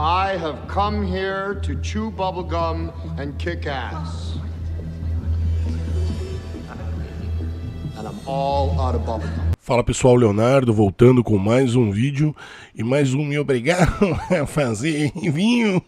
I have come here to chew bubblegum and kick ass. And I'm all out of bubblegum. Fala pessoal, Leonardo voltando com mais um vídeo e mais um me obrigaram a fazer vinho.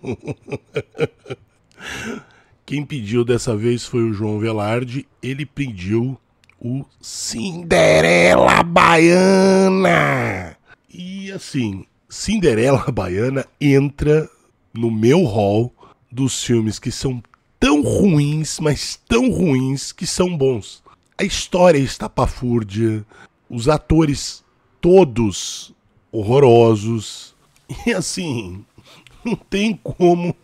Quem pediu dessa vez foi o João Velarde, ele pediu o Cinderela Baiana. E assim, Cinderela Baiana entra no meu hall dos filmes que são tão ruins, mas tão ruins que são bons. A história é estapafúrdia, os atores todos horrorosos. E assim, não tem como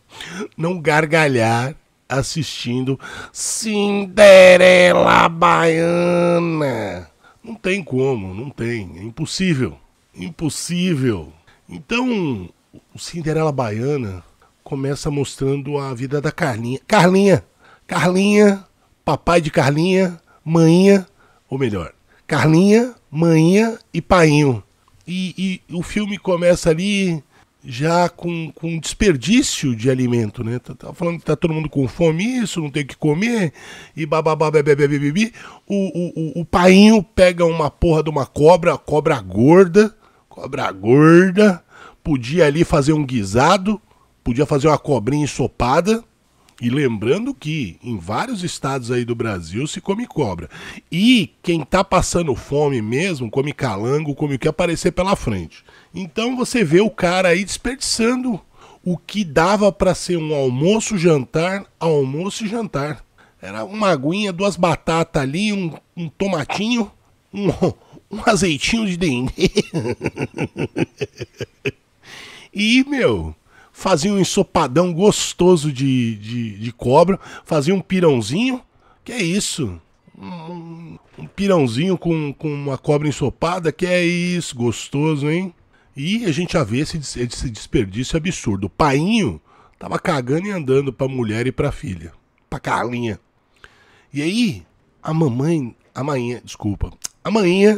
não gargalhar assistindo Cinderela Baiana. Não tem como, não tem, é impossível. Impossível. Então, o Cinderela Baiana começa mostrando a vida da Carlinha. Carlinha, Carlinha, papai de Carlinha, manhinha, ou melhor, Carlinha, manhinha e painho. E, e, o filme começa ali já com, com desperdício de alimento, né? Tá, tá, falando que tá todo mundo com fome, isso, não tem o que comer, e bababá, bebê, bebê, bebê. O, o, o, o painho pega uma porra de uma cobra, cobra gorda, Cobra gorda. Podia ali fazer um guisado. Podia fazer uma cobrinha ensopada. E lembrando que em vários estados aí do Brasil se come cobra. E quem tá passando fome mesmo, come calango, come o que aparecer pela frente. Então você vê o cara aí desperdiçando o que dava para ser um almoço, jantar, almoço e jantar. Era uma aguinha, duas batatas ali, um, um tomatinho, um, um azeitinho de dendê. e, meu, fazia um ensopadão gostoso de, de, de, cobra, fazia um pirãozinho. Que é isso? Um, um pirãozinho com, com uma cobra ensopada, que é isso, gostoso, hein? E a gente já vê esse, esse desperdício absurdo. O painho tava cagando e andando pra mulher e pra filha, pra Carlinha. E aí, a mamãe a desculpa. A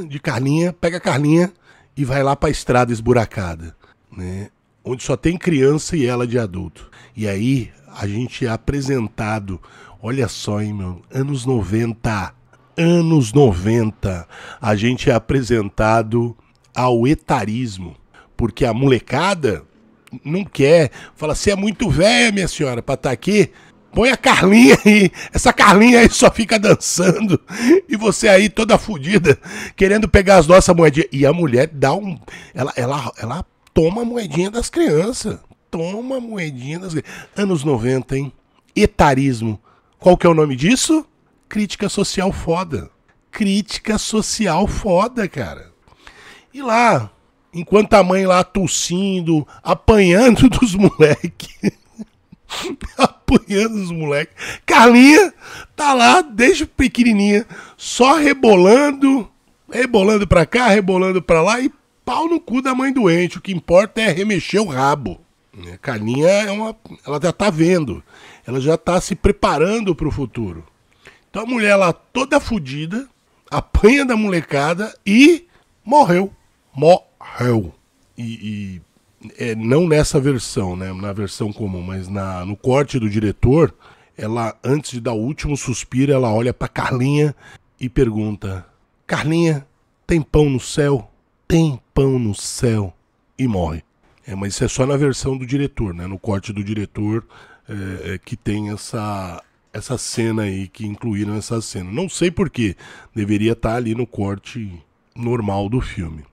de Carlinha pega a Carlinha e vai lá para a estrada esburacada, né? Onde só tem criança e ela de adulto. E aí a gente é apresentado, olha só, hein, meu, anos 90, anos 90, a gente é apresentado ao etarismo, porque a molecada não quer, fala, você é muito velha, minha senhora, para estar tá aqui. Põe a Carlinha aí. Essa Carlinha aí só fica dançando. E você aí toda fodida, querendo pegar as nossas moedinhas. E a mulher dá um. Ela, ela, ela toma a moedinha das crianças. Toma a moedinha das crianças. Anos 90, hein? Etarismo. Qual que é o nome disso? Crítica social foda. Crítica social foda, cara. E lá, enquanto a mãe lá tossindo, apanhando dos moleques. apanhando os moleques. Carlinha tá lá desde pequenininha, só rebolando, rebolando pra cá, rebolando pra lá e pau no cu da mãe doente. O que importa é remexer o rabo. A né? Carlinha é uma, ela já tá vendo, ela já tá se preparando pro futuro. Então a mulher lá toda fodida, apanha da molecada e morreu. Morreu. E, e é, não nessa versão, né, na versão comum, mas na, no corte do diretor, ela, antes de dar o último suspiro, ela olha para Carlinha e pergunta: Carlinha, tem pão no céu? Tem pão no céu. E morre. É, mas isso é só na versão do diretor, né, no corte do diretor é, é que tem essa, essa cena aí, que incluíram essa cena. Não sei por que deveria estar tá ali no corte normal do filme.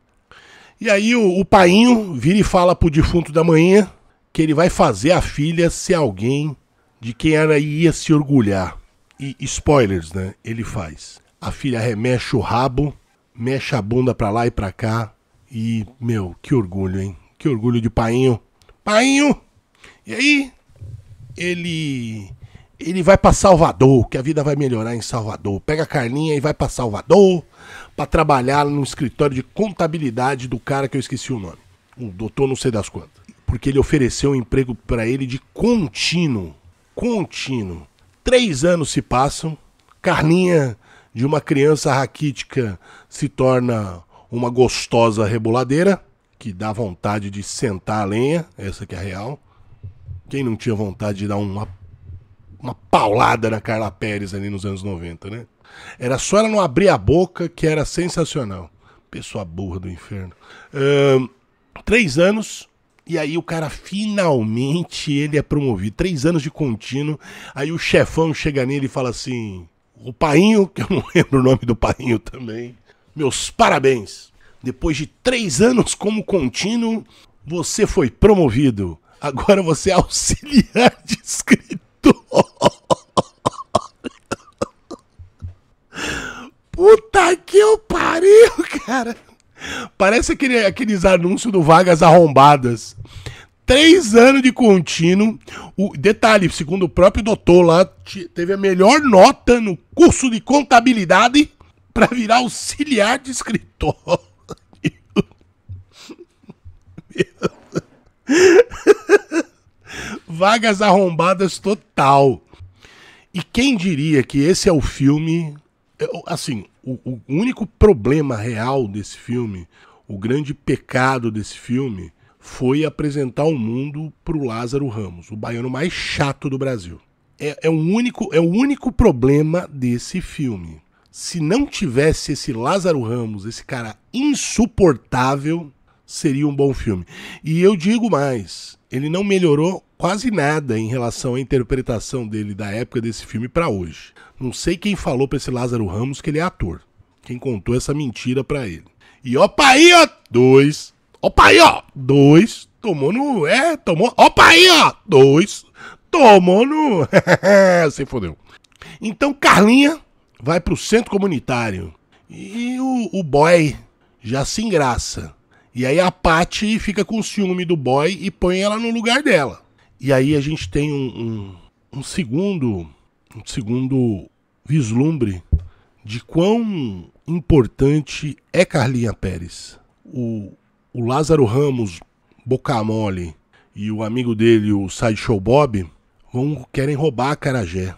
E aí o, o painho vira e fala pro defunto da manhã que ele vai fazer a filha ser alguém de quem ela ia se orgulhar. E spoilers, né? Ele faz. A filha remexe o rabo, mexe a bunda pra lá e pra cá. E, meu, que orgulho, hein? Que orgulho de painho. Painho! E aí, ele ele vai para Salvador, que a vida vai melhorar em Salvador. Pega a Carlinha e vai para Salvador para trabalhar no escritório de contabilidade do cara que eu esqueci o nome. O doutor não sei das quantas. Porque ele ofereceu um emprego para ele de contínuo. Contínuo. Três anos se passam. Carlinha, de uma criança raquítica, se torna uma gostosa reboladeira, que dá vontade de sentar a lenha, essa que é a real. Quem não tinha vontade de dar uma uma paulada na Carla Pérez ali nos anos 90, né? Era só ela não abrir a boca que era sensacional. Pessoa burra do inferno. três anos, e aí o cara finalmente ele é promovido. Três anos de contínuo. Aí o chefão chega nele e fala assim: O Painho, que eu não lembro o nome do Painho também. Meus parabéns. Depois de três anos como contínuo, você foi promovido. Agora você é auxiliar de escritor. Puta que eu pariu, cara. Parece aquele, aqueles anúncios do Vagas Arrombadas. Três anos de contínuo. O, detalhe, segundo o próprio doutor lá, teve a melhor nota no curso de contabilidade para virar auxiliar de escritório. Vagas arrombadas total. E quem diria que esse é o filme. É, assim, o, o único problema real desse filme, o grande pecado desse filme, foi apresentar o mundo pro Lázaro Ramos, o baiano mais chato do Brasil. É, é, o único, é o único problema desse filme. Se não tivesse esse Lázaro Ramos, esse cara insuportável, seria um bom filme. E eu digo mais, ele não melhorou quase nada em relação à interpretação dele da época desse filme para hoje. Não sei quem falou para esse Lázaro Ramos que ele é ator. Quem contou essa mentira para ele. E opa aí, ó, dois. Opa aí, ó, dois. Tomou no. É, tomou. Opa aí, ó, dois. Tomou no. Se fodeu. Então, Carlinha vai pro centro comunitário. E o, o boy já se engraça e aí a Paty fica com ciúme do boy e põe ela no lugar dela. E aí a gente tem um, um, um segundo um segundo vislumbre de quão importante é Carlinha Pérez. O, o Lázaro Ramos, Mole, e o amigo dele, o Sideshow Bob, vão, querem roubar a Carajé.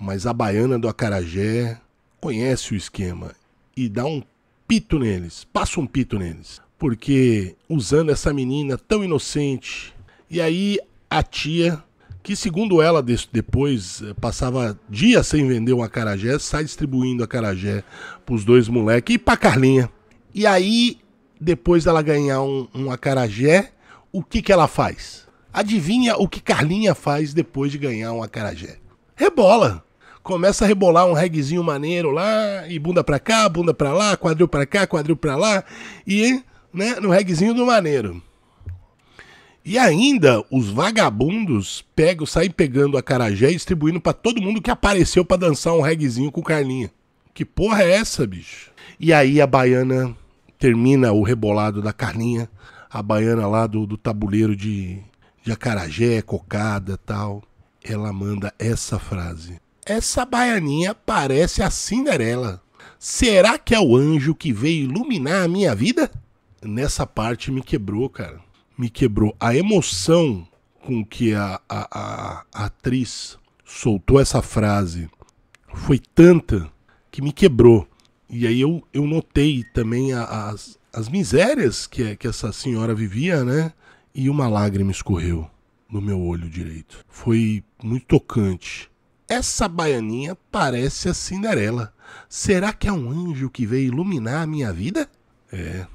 Mas a baiana do Acarajé conhece o esquema e dá um pito neles, passa um pito neles porque usando essa menina tão inocente. E aí a tia, que segundo ela depois eh, passava dia sem vender um acarajé, sai distribuindo acarajé pros dois moleques e pra Carlinha. E aí, depois dela ganhar um, um acarajé, o que que ela faz? Adivinha o que Carlinha faz depois de ganhar um acarajé? Rebola! começa a rebolar um reguezinho maneiro lá, e bunda pra cá, bunda pra lá, quadril pra cá, quadril pra lá, e né, no regzinho do maneiro. E ainda os vagabundos pegam, saem pegando a carajé e distribuindo para todo mundo que apareceu para dançar um regzinho com Carlinha. Que porra é essa, bicho? E aí a baiana termina o rebolado da Carlinha, a baiana lá do, do tabuleiro de, de acarajé, cocada tal. Ela manda essa frase. Essa baianinha parece a Cinderela. Será que é o anjo que veio iluminar a minha vida? nessa parte me quebrou, cara. Me quebrou. A emoção com que a, a, a, atriz soltou essa frase foi tanta que me quebrou. E aí eu, eu notei também as, as misérias que, é, que essa senhora vivia, né? E uma lágrima escorreu no meu olho direito. Foi muito tocante. Essa baianinha parece a Cinderela. Será que é um anjo que veio iluminar a minha vida? É,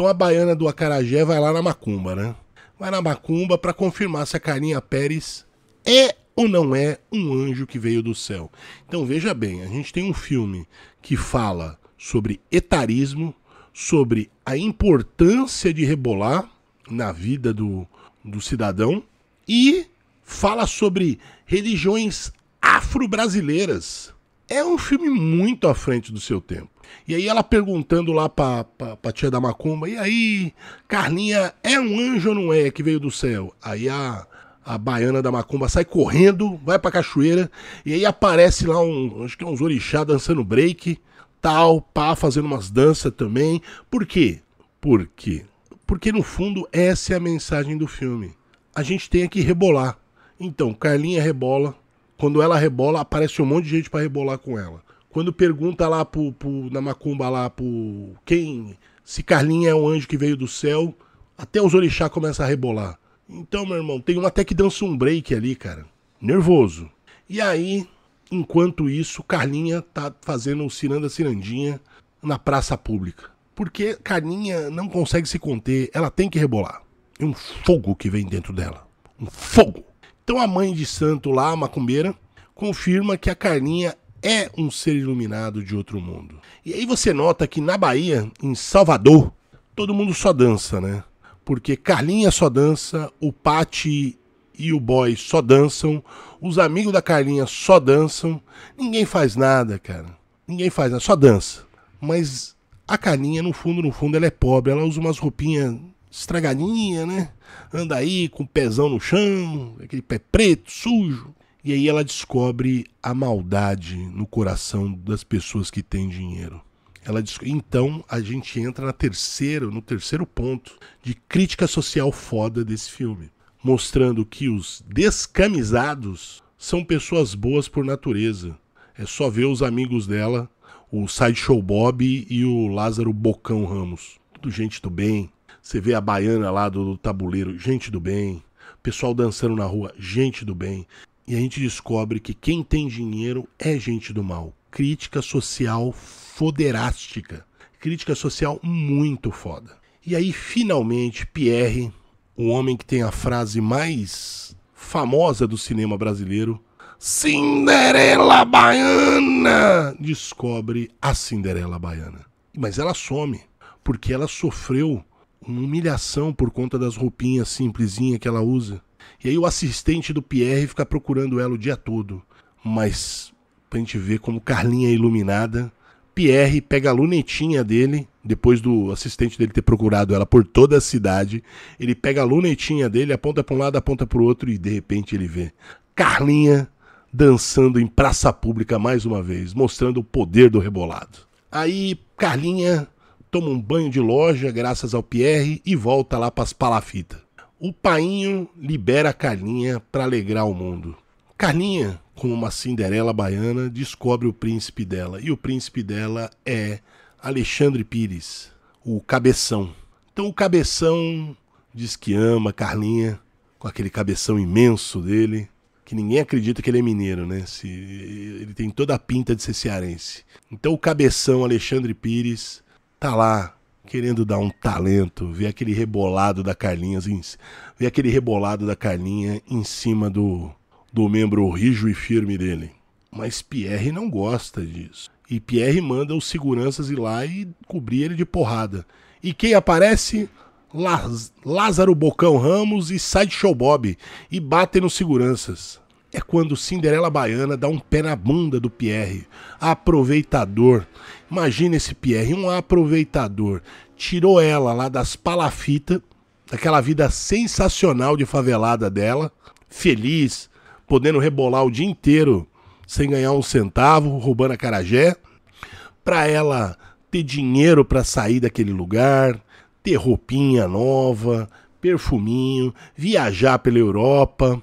então a baiana do Acarajé vai lá na Macumba, né? Vai na Macumba para confirmar se a Carinha Pérez é ou não é um anjo que veio do céu. Então veja bem, a gente tem um filme que fala sobre etarismo, sobre a importância de rebolar na vida do, do cidadão e fala sobre religiões afro-brasileiras é um filme muito à frente do seu tempo. E aí ela perguntando lá pra, pra, pra tia da Macumba, e aí, Carlinha, é um anjo ou não é que veio do céu? Aí a, a baiana da Macumba sai correndo, vai pra cachoeira, e aí aparece lá um, acho que é uns orixá dançando break, tal, pá, fazendo umas danças também. Por quê? Por quê? Porque no fundo essa é a mensagem do filme. A gente tem que rebolar. Então, Carlinha rebola, quando ela rebola, aparece um monte de gente para rebolar com ela. Quando pergunta lá pro, pro, na macumba lá pro quem se Carlinha é um anjo que veio do céu, até os orixá começam a rebolar. Então, meu irmão, tem um até que dança um break ali, cara. Nervoso. E aí, enquanto isso, Carlinha tá fazendo o ciranda cirandinha na praça pública. Porque Carlinha não consegue se conter, ela tem que rebolar. É um fogo que vem dentro dela. Um fogo. Então a mãe de santo lá, a macumbeira, confirma que a Carlinha é um ser iluminado de outro mundo. E aí você nota que na Bahia, em Salvador, todo mundo só dança, né? Porque Carlinha só dança, o Pati e o boy só dançam, os amigos da Carlinha só dançam, ninguém faz nada, cara. Ninguém faz nada, só dança. Mas a Carlinha, no fundo, no fundo, ela é pobre, ela usa umas roupinhas estragadinha, né? Anda aí com o pezão no chão, aquele pé preto, sujo. E aí ela descobre a maldade no coração das pessoas que têm dinheiro. Ela diz, então a gente entra na terceira, no terceiro ponto de crítica social foda desse filme, mostrando que os descamisados são pessoas boas por natureza. É só ver os amigos dela, o Sideshow Bob e o Lázaro Bocão Ramos. Tudo gente do bem, você vê a baiana lá do, do tabuleiro, gente do bem. Pessoal dançando na rua, gente do bem. E a gente descobre que quem tem dinheiro é gente do mal. Crítica social foderástica. Crítica social muito foda. E aí, finalmente, Pierre, o homem que tem a frase mais famosa do cinema brasileiro, Cinderela Baiana, descobre a Cinderela Baiana. Mas ela some, porque ela sofreu uma humilhação por conta das roupinhas simplesinha que ela usa. E aí o assistente do Pierre fica procurando ela o dia todo. Mas pra gente ver como Carlinha é iluminada. Pierre pega a lunetinha dele, depois do assistente dele ter procurado ela por toda a cidade, ele pega a lunetinha dele, aponta para um lado, aponta para o outro e de repente ele vê Carlinha dançando em praça pública mais uma vez, mostrando o poder do rebolado. Aí Carlinha toma um banho de loja graças ao Pierre e volta lá para as palafitas. O painho libera a Carlinha para alegrar o mundo. Carlinha, como uma Cinderela baiana, descobre o príncipe dela. E o príncipe dela é Alexandre Pires, o cabeção. Então o cabeção diz que ama Carlinha, com aquele cabeção imenso dele, que ninguém acredita que ele é mineiro, né? Se, ele tem toda a pinta de ser cearense. Então o cabeção Alexandre Pires tá lá querendo dar um talento, ver aquele rebolado da Carlinha, ver aquele rebolado da Carlinha em cima do, do membro rijo e firme dele. Mas Pierre não gosta disso. E Pierre manda os seguranças ir lá e cobrir ele de porrada. E quem aparece? Lázaro Bocão Ramos e Sideshow Bob. E batem nos seguranças. É quando Cinderela Baiana dá um pé na bunda do Pierre, aproveitador, Imagina esse Pierre, um aproveitador. Tirou ela lá das palafitas, daquela vida sensacional de favelada dela, feliz, podendo rebolar o dia inteiro sem ganhar um centavo, roubando a carajé, para ela ter dinheiro para sair daquele lugar, ter roupinha nova, perfuminho, viajar pela Europa,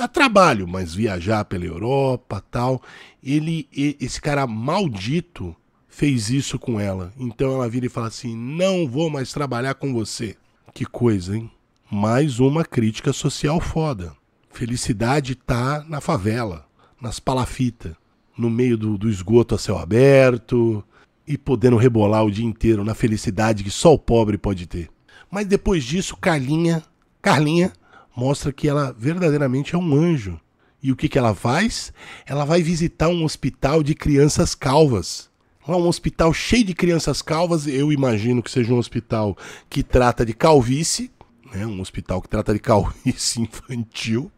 a trabalho, mas viajar pela Europa, tal. Ele esse cara maldito fez isso com ela. Então ela vira e fala assim: não vou mais trabalhar com você. Que coisa, hein? Mais uma crítica social foda. Felicidade tá na favela, nas palafitas, no meio do, do esgoto a céu aberto e podendo rebolar o dia inteiro na felicidade que só o pobre pode ter. Mas depois disso, Carlinha, Carlinha mostra que ela verdadeiramente é um anjo. E o que, que ela faz? Ela vai visitar um hospital de crianças calvas um hospital cheio de crianças calvas. Eu imagino que seja um hospital que trata de calvície, né? Um hospital que trata de calvície infantil.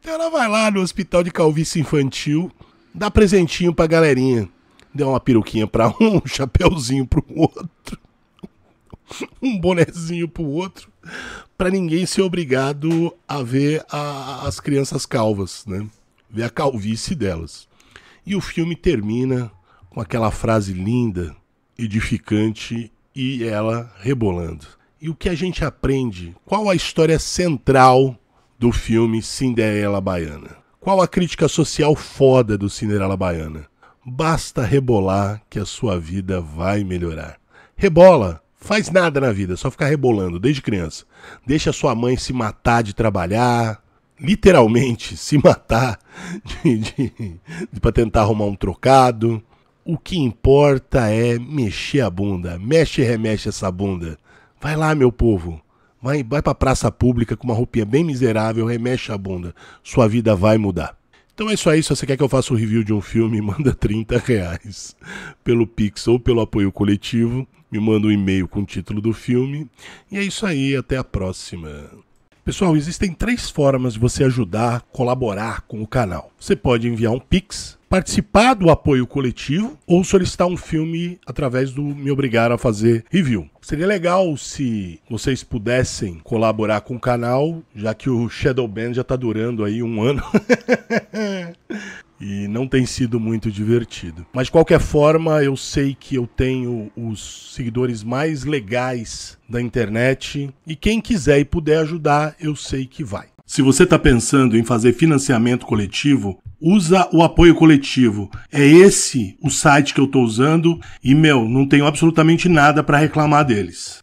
então ela vai lá no hospital de calvície infantil, dá presentinho pra galerinha. Deu uma peruquinha pra um, um chapéuzinho pro outro, um bonezinho pro outro, pra ninguém ser obrigado a ver a, as crianças calvas, né? ver a calvície delas. E o filme termina com aquela frase linda, edificante e ela rebolando. E o que a gente aprende? Qual a história central do filme Cinderela Baiana? Qual a crítica social foda do Cinderela Baiana? Basta rebolar que a sua vida vai melhorar. Rebola! Faz nada na vida, só ficar rebolando desde criança. Deixa sua mãe se matar de trabalhar, literalmente se matar de, de, de para tentar arrumar um trocado. O que importa é mexer a bunda. Mexe e remexe essa bunda. Vai lá, meu povo. Vai, vai para praça pública com uma roupinha bem miserável, remexe a bunda. Sua vida vai mudar. Então é isso aí. Se você quer que eu faça um review de um filme, manda 30 reais pelo Pix ou pelo apoio coletivo. Me manda um e-mail com o título do filme. E é isso aí. Até a próxima. Pessoal, existem três formas de você ajudar, colaborar com o canal. Você pode enviar um Pix, participar do apoio coletivo ou solicitar um filme através do Me Obrigar a Fazer Review. Seria legal se vocês pudessem colaborar com o canal, já que o Shadow Band já está durando aí um ano. e não tem sido muito divertido. Mas de qualquer forma, eu sei que eu tenho os seguidores mais legais da internet e quem quiser e puder ajudar, eu sei que vai. Se você está pensando em fazer financiamento coletivo, usa o apoio coletivo. É esse o site que eu estou usando e, meu, não tenho absolutamente nada para reclamar deles.